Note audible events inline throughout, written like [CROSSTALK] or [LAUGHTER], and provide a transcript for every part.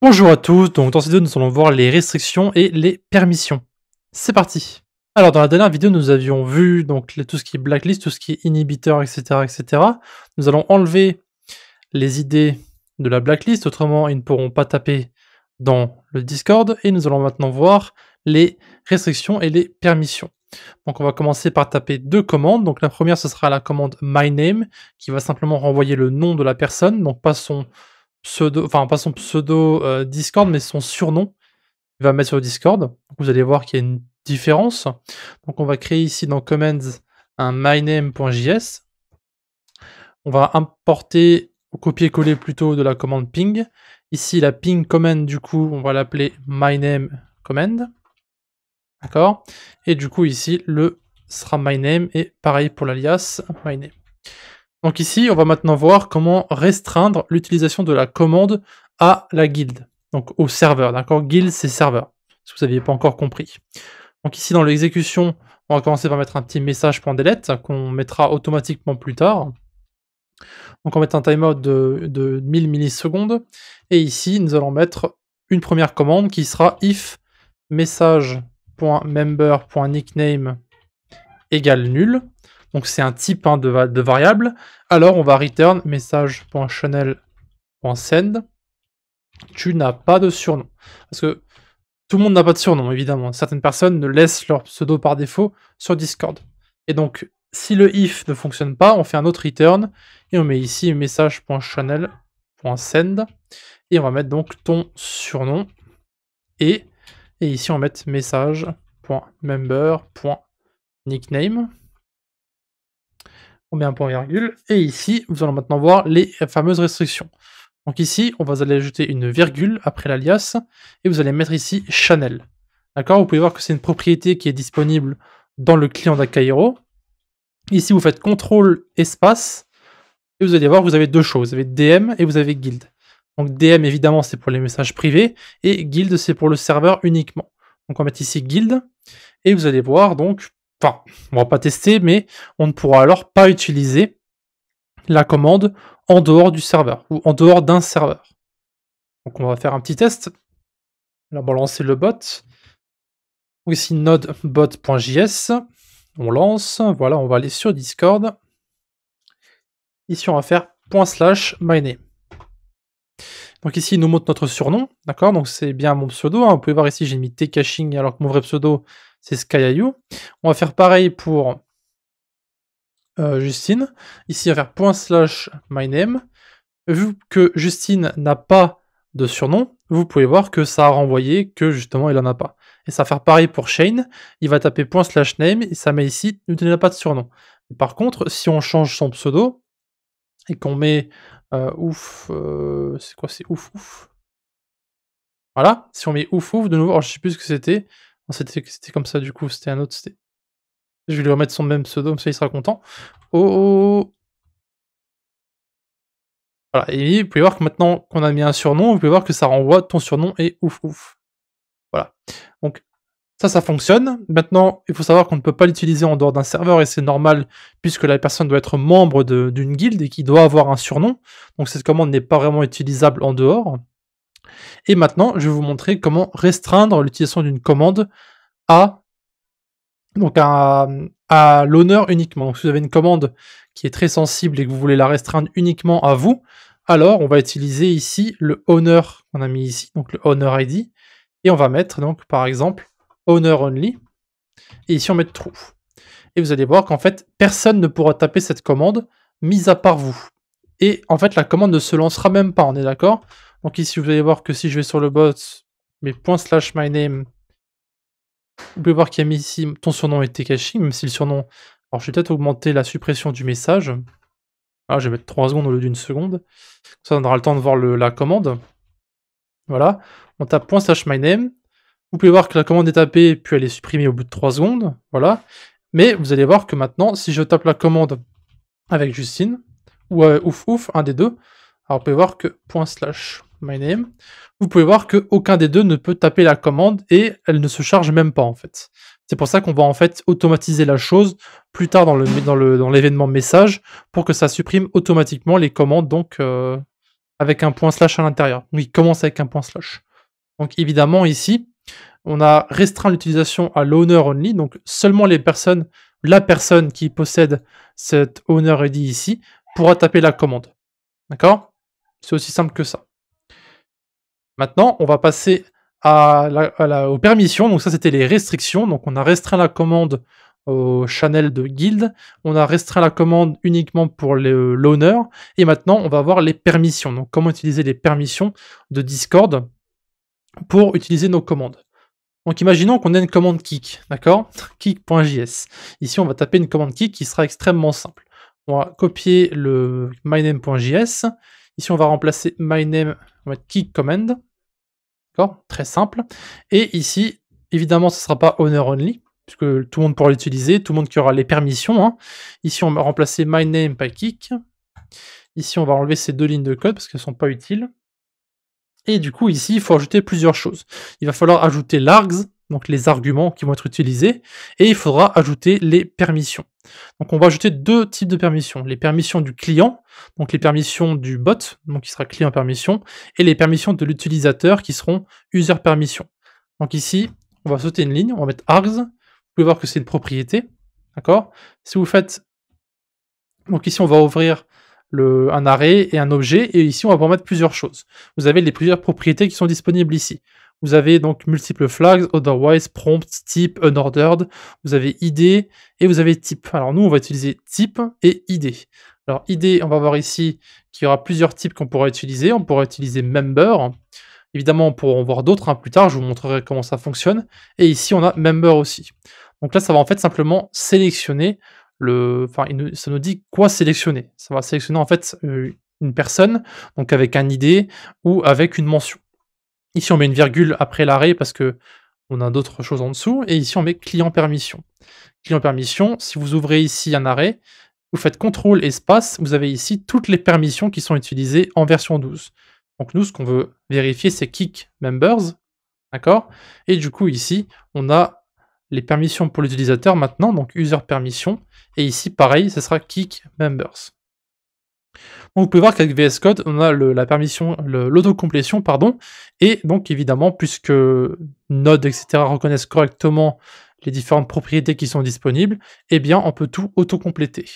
Bonjour à tous, donc dans cette vidéo nous allons voir les restrictions et les permissions. C'est parti Alors dans la dernière vidéo nous avions vu donc tout ce qui est blacklist, tout ce qui est inhibiteur, etc. etc. Nous allons enlever les idées de la blacklist, autrement ils ne pourront pas taper dans le Discord, et nous allons maintenant voir les restrictions et les permissions. Donc on va commencer par taper deux commandes. Donc la première ce sera la commande my name qui va simplement renvoyer le nom de la personne, donc pas son pseudo, enfin pas son pseudo euh, Discord, mais son surnom il va mettre sur Discord. vous allez voir qu'il y a une différence. Donc on va créer ici dans commands un myname.js. On va importer, copier-coller plutôt de la commande ping. Ici la ping command du coup on va l'appeler myname command. D'accord Et du coup ici le sera myname et pareil pour l'alias myname. Donc ici, on va maintenant voir comment restreindre l'utilisation de la commande à la guilde, donc au serveur, d'accord Guild, c'est serveur, si vous n'aviez pas encore compris. Donc ici, dans l'exécution, on va commencer par mettre un petit message hein, qu'on mettra automatiquement plus tard. Donc on met un timeout de, de 1000 millisecondes. Et ici, nous allons mettre une première commande qui sera if message.member.nickname égale nul. Donc c'est un type hein, de, variable. Alors on va return message.channel.send. Tu n'as pas de surnom. Parce que tout le monde n'a pas de surnom, évidemment. Certaines personnes ne laissent leur pseudo par défaut sur Discord. Et donc, si le if ne fonctionne pas, on fait un autre return et on met ici message.channel.send et on va mettre donc ton surnom et, et ici on va mettre message.member.nickname on met un point virgule, et ici, vous allons maintenant voir les fameuses restrictions. Donc ici, on va aller ajouter une virgule après l'alias, et vous allez mettre ici Chanel. D'accord Vous pouvez voir que c'est une propriété qui est disponible dans le client d'Akairo. Ici, vous faites CTRL espace, et vous allez voir, vous avez deux choses. Vous avez DM et vous avez Guild. Donc DM, évidemment, c'est pour les messages privés, et Guild, c'est pour le serveur uniquement. Donc on va mettre ici Guild, et vous allez voir, donc, Enfin, on va pas tester, mais on ne pourra alors pas utiliser la commande en dehors du serveur ou en dehors d'un serveur. Donc on va faire un petit test. Là, on va lancer le bot. ici, node On lance. Voilà, on va aller sur Discord. Ici, on va faire point slash Donc ici, il nous montre notre surnom, d'accord Donc c'est bien mon pseudo. On hein. Vous pouvez voir ici, j'ai mis tcaching alors que mon vrai pseudo, c'est SkyIU. On va faire pareil pour euh, Justine. Ici, on va faire point slash my name. Vu que Justine n'a pas de surnom, vous pouvez voir que ça a renvoyé que justement il n'en a pas. Et ça va faire pareil pour Shane. Il va taper point slash name et ça met ici il n'a pas de surnom. Par contre, si on change son pseudo et qu'on met euh, ouf, euh, c'est quoi, c'est ouf ouf. Voilà, si on met ouf ouf de nouveau, je je sais plus ce que c'était. C'était comme ça du coup, c'était un autre. Je vais lui remettre son même pseudo, ça il sera content. Oh, oh, oh, oh. Voilà, et vous pouvez voir que maintenant qu'on a mis un surnom, vous pouvez voir que ça renvoie ton surnom et ouf ouf. Voilà. Donc ça, ça fonctionne. Maintenant, il faut savoir qu'on ne peut pas l'utiliser en dehors d'un serveur et c'est normal puisque la personne doit être membre d'une guilde et qui doit avoir un surnom. Donc cette commande n'est pas vraiment utilisable en dehors. Et maintenant, je vais vous montrer comment restreindre l'utilisation d'une commande à, à, l'honneur uniquement. Donc, si vous avez une commande qui est très sensible et que vous voulez la restreindre uniquement à vous, alors on va utiliser ici le honneur qu'on a mis ici, donc le honor ID, et on va mettre donc par exemple owner only, et ici on met true. Et vous allez voir qu'en fait, personne ne pourra taper cette commande, mis à part vous. Et en fait, la commande ne se lancera même pas, on est d'accord donc ici, vous allez voir que si je vais sur le bot, mais point slash my name, vous pouvez voir qu'il y a mis ici ton surnom était caché, même si le surnom... Alors je vais peut-être augmenter la suppression du message. Ah, je vais mettre 3 secondes au lieu d'une seconde. Ça, donnera le temps de voir la commande. Voilà. On tape point slash my name. Vous pouvez voir que la commande est tapée, puis elle est supprimée au bout de 3 secondes. Voilà. Mais vous allez voir que maintenant, si je tape la commande avec Justine, ou euh, ouf ouf, un des deux, alors vous pouvez voir que point slash my name, vous pouvez voir qu'aucun des deux ne peut taper la commande et elle ne se charge même pas en fait. C'est pour ça qu'on va en fait automatiser la chose plus tard dans l'événement dans le, dans message pour que ça supprime automatiquement les commandes donc euh, avec un point slash à l'intérieur. Oui, il commence avec un point slash. Donc évidemment ici, on a restreint l'utilisation à l'owner only, donc seulement les personnes, la personne qui possède cette owner ID ici pourra taper la commande. D'accord C'est aussi simple que ça. Maintenant, on va passer aux permissions. Donc ça, c'était les restrictions. Donc on a restreint la commande au channel de guild. On a restreint la commande uniquement pour l'honneur. Et maintenant, on va voir les permissions. Donc comment utiliser les permissions de Discord pour utiliser nos commandes. Donc imaginons qu'on ait une commande kick, d'accord [LAUGHS] Kick.js. Ici, on va taper une commande kick qui sera extrêmement simple. On va copier le myname.js. Ici, on va remplacer myname, on va mettre kick command. Très simple. Et ici, évidemment, ce ne sera pas owner only, puisque tout le monde pourra l'utiliser, tout le monde qui aura les permissions. Hein. Ici, on va remplacer my name by kick. Ici, on va enlever ces deux lignes de code parce qu'elles ne sont pas utiles. Et du coup, ici, il faut ajouter plusieurs choses. Il va falloir ajouter l'args, donc les arguments qui vont être utilisés, et il faudra ajouter les permissions. Donc on va ajouter deux types de permissions, les permissions du client, donc les permissions du bot, donc qui sera client permission, et les permissions de l'utilisateur qui seront user permission. Donc ici, on va sauter une ligne, on va mettre args, vous pouvez voir que c'est une propriété, d'accord Si vous faites, donc ici on va ouvrir un arrêt et un objet, et ici on va pouvoir mettre plusieurs choses. Vous avez les plusieurs propriétés qui sont disponibles ici. Vous avez donc multiples flags, otherwise, prompt, type, unordered. Vous avez id et vous avez type. Alors nous, on va utiliser type et id. Alors id, on va voir ici qu'il y aura plusieurs types qu'on pourra utiliser. On pourra utiliser member. Évidemment, on pourra en voir d'autres hein, plus tard. Je vous montrerai comment ça fonctionne. Et ici, on a member aussi. Donc là, ça va en fait simplement sélectionner le... Enfin, ça nous dit quoi sélectionner. Ça va sélectionner en fait euh, une personne, donc avec un ID ou avec une mention. Ici, on met une virgule après l'arrêt parce que on a d'autres choses en dessous. Et ici, on met client permission. Client permission, si vous ouvrez ici un arrêt, vous faites contrôle espace, vous avez ici toutes les permissions qui sont utilisées en version 12. Donc nous, ce qu'on veut vérifier, c'est kick members, d'accord Et du coup, ici, on a les permissions pour l'utilisateur maintenant, donc user permission, et ici, pareil, ce sera kick members vous pouvez voir qu'avec VS Code, on a la permission, l'autocomplétion, pardon, et donc évidemment, puisque Node, etc. reconnaissent correctement les différentes propriétés qui sont disponibles, eh bien on peut tout autocompléter.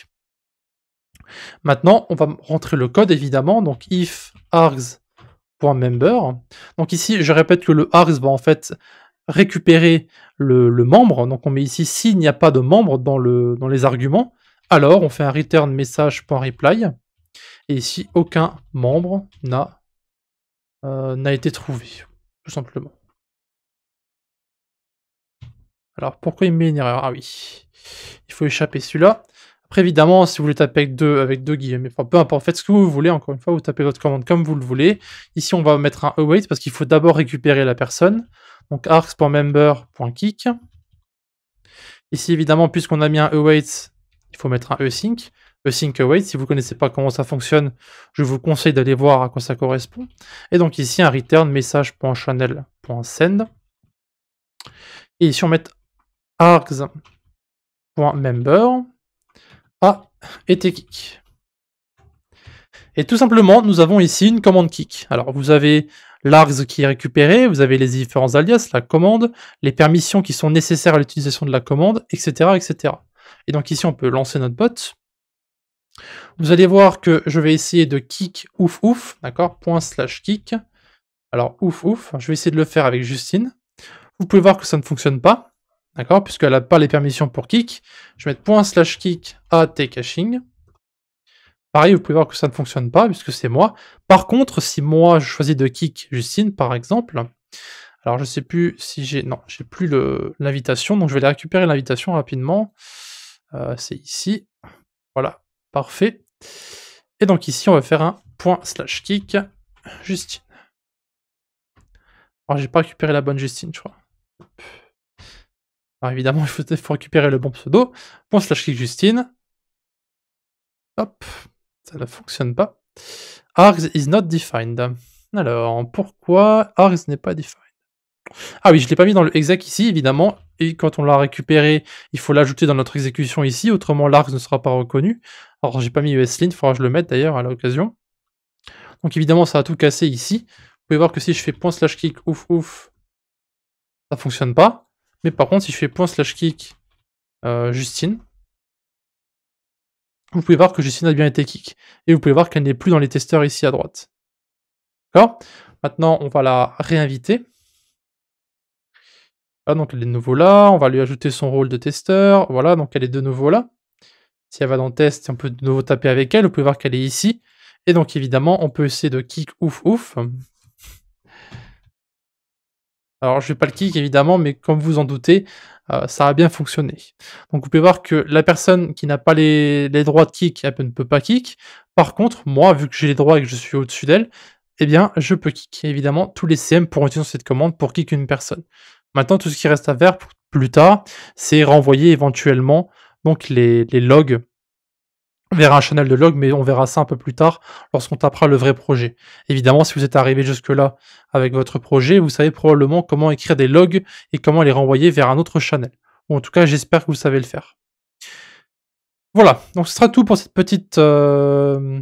Maintenant, on va rentrer le code évidemment, donc if args.member. Donc ici, je répète que le args va en fait récupérer le, membre, donc on met ici s'il n'y a pas de membre dans, dans les arguments, alors on fait un return message.reply et ici, aucun membre euh, n'a été trouvé, tout simplement. Alors, pourquoi il met une erreur Ah oui, il faut échapper celui-là. Après, évidemment, si vous voulez taper avec deux, avec deux guillemets, peu importe, faites ce que vous voulez, encore une fois, vous tapez votre commande comme vous le voulez. Ici, on va mettre un await parce qu'il faut d'abord récupérer la personne. Donc, arcs.member.kick. Ici, évidemment, puisqu'on a mis un await, il faut mettre un e-sync le await Si vous ne connaissez pas comment ça fonctionne, je vous conseille d'aller voir à quoi ça correspond. Et donc ici, un return message.channel.send. Et ici, on met args.member à kick Et tout simplement, nous avons ici une commande kick. Alors, vous avez l'args qui est récupéré, vous avez les différents alias, la commande, les permissions qui sont nécessaires à l'utilisation de la commande, etc., etc. Et donc ici, on peut lancer notre bot. Vous allez voir que je vais essayer de kick ouf ouf, d'accord Point slash kick. Alors ouf ouf, je vais essayer de le faire avec Justine. Vous pouvez voir que ça ne fonctionne pas, d'accord Puisqu'elle n'a pas les permissions pour kick. Je vais mettre point slash kick at caching. Pareil, vous pouvez voir que ça ne fonctionne pas puisque c'est moi. Par contre, si moi je choisis de kick Justine par exemple, alors je sais plus si j'ai non, j'ai plus l'invitation donc je vais aller récupérer l'invitation rapidement. Euh, c'est ici. Voilà, Parfait. Et donc ici, on va faire un point slash kick. Justine. Alors, oh, j'ai pas récupéré la bonne Justine, je crois. Alors, évidemment, [LAUGHS] il faut, récupérer le bon pseudo. Point slash kick Justine. Hop. Ça ne fonctionne pas. Args is not defined. Alors, pourquoi args n'est pas defined ah oui, je ne l'ai pas mis dans le exec ici, évidemment. Et quand on l'a récupéré, il faut l'ajouter dans notre exécution ici, autrement l'arc ne sera pas reconnu. Alors j'ai pas mis ESLint, il faudra que je le mette d'ailleurs à l'occasion. Donc évidemment, ça a tout cassé ici. Vous pouvez voir que si je fais point slash kick, ouf ouf, ça fonctionne pas. Mais par contre, si je fais point slash kick, euh, Justine, vous pouvez voir que Justine a bien été kick. Et vous pouvez voir qu'elle n'est plus dans les testeurs ici à droite. D'accord Maintenant, on va la réinviter. Ah donc elle est de nouveau là. On va lui ajouter son rôle de testeur. Voilà, donc elle est de nouveau là. Si elle va dans test, on peut de nouveau taper avec elle. Vous pouvez voir qu'elle est ici. Et donc évidemment, on peut essayer de kick ouf ouf. Alors je ne vais pas le kick évidemment, mais comme vous en doutez, euh, ça a bien fonctionné. Donc vous pouvez voir que la personne qui n'a pas les, droits de kick, elle ne peut pas kick. Par contre, moi, vu que j'ai les droits et que je suis au-dessus d'elle, eh bien je peux kick. évidemment, tous les CM pourront utiliser cette commande pour kick une personne. Maintenant, tout ce qui reste à faire plus tard, c'est renvoyer éventuellement donc les, logs vers un channel de log, mais on verra ça un peu plus tard lorsqu'on tapera le vrai projet. Évidemment, si vous êtes arrivé jusque-là avec votre projet, vous savez probablement comment écrire des logs et comment les renvoyer vers un autre channel. Ou en tout cas, j'espère que vous savez le faire. Voilà, donc ce sera tout pour cette petite... Euh,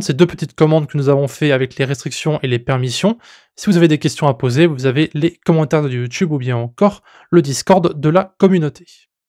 ces deux petites commandes que nous avons fait avec les restrictions et les permissions. Si vous avez des questions à poser, vous avez les commentaires de YouTube ou bien encore le Discord de la communauté.